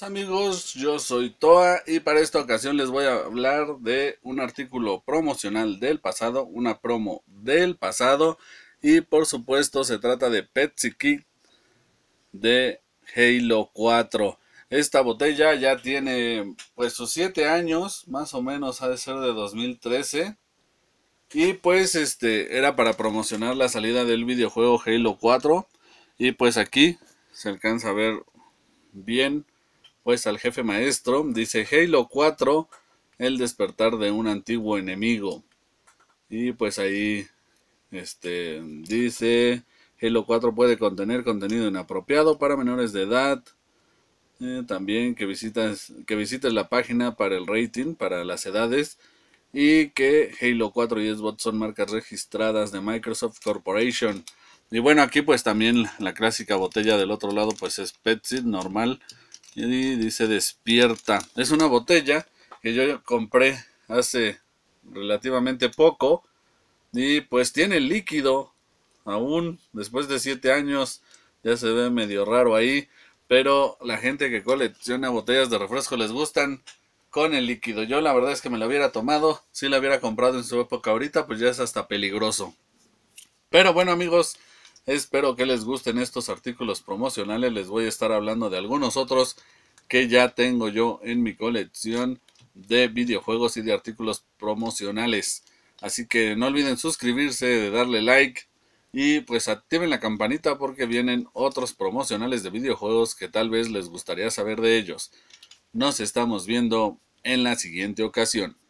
amigos, yo soy Toa y para esta ocasión les voy a hablar de un artículo promocional del pasado, una promo del pasado y por supuesto se trata de Pepsi de Halo 4. Esta botella ya tiene pues sus 7 años, más o menos ha de ser de 2013. Y pues este era para promocionar la salida del videojuego Halo 4 y pues aquí se alcanza a ver bien pues al jefe maestro, dice Halo 4, el despertar de un antiguo enemigo. Y pues ahí este, dice Halo 4 puede contener contenido inapropiado para menores de edad. Eh, también que visitas, que visites la página para el rating, para las edades. Y que Halo 4 y Xbox son marcas registradas de Microsoft Corporation. Y bueno, aquí pues también la clásica botella del otro lado pues es Pepsi normal. Y dice despierta. Es una botella que yo compré hace relativamente poco. Y pues tiene líquido aún después de 7 años. Ya se ve medio raro ahí. Pero la gente que colecciona botellas de refresco les gustan con el líquido. Yo la verdad es que me la hubiera tomado. Si la hubiera comprado en su época ahorita, pues ya es hasta peligroso. Pero bueno amigos, Espero que les gusten estos artículos promocionales. Les voy a estar hablando de algunos otros que ya tengo yo en mi colección de videojuegos y de artículos promocionales. Así que no olviden suscribirse, darle like y pues activen la campanita porque vienen otros promocionales de videojuegos que tal vez les gustaría saber de ellos. Nos estamos viendo en la siguiente ocasión.